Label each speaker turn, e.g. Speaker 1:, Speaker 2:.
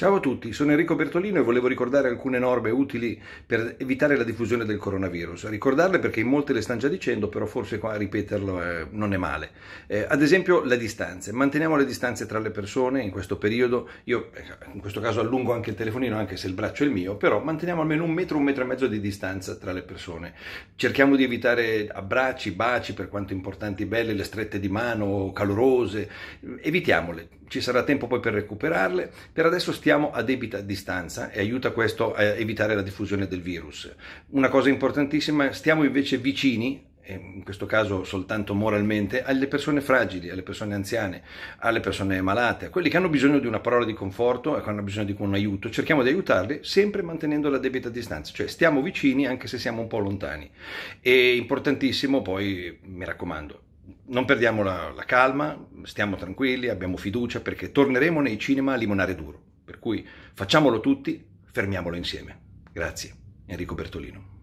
Speaker 1: Ciao a tutti, sono Enrico Bertolino e volevo ricordare alcune norme utili per evitare la diffusione del coronavirus. Ricordarle perché in molte le stanno già dicendo, però forse qua ripeterlo eh, non è male. Eh, ad esempio le distanze, manteniamo le distanze tra le persone in questo periodo, io eh, in questo caso allungo anche il telefonino anche se il braccio è il mio, però manteniamo almeno un metro, un metro e mezzo di distanza tra le persone. Cerchiamo di evitare abbracci, baci per quanto importanti e belle, le strette di mano calorose, evitiamole, ci sarà tempo poi per recuperarle, per adesso stiamo trattiamo a debita distanza e aiuta questo a evitare la diffusione del virus. Una cosa importantissima, stiamo invece vicini in questo caso soltanto moralmente, alle persone fragili, alle persone anziane, alle persone malate, a quelli che hanno bisogno di una parola di conforto, che hanno bisogno di un aiuto, cerchiamo di aiutarli sempre mantenendo la debita distanza, cioè stiamo vicini anche se siamo un po' lontani. È importantissimo poi, mi raccomando, non perdiamo la, la calma, stiamo tranquilli, abbiamo fiducia perché torneremo nei cinema a limonare duro. Per cui facciamolo tutti, fermiamolo insieme. Grazie, Enrico Bertolino.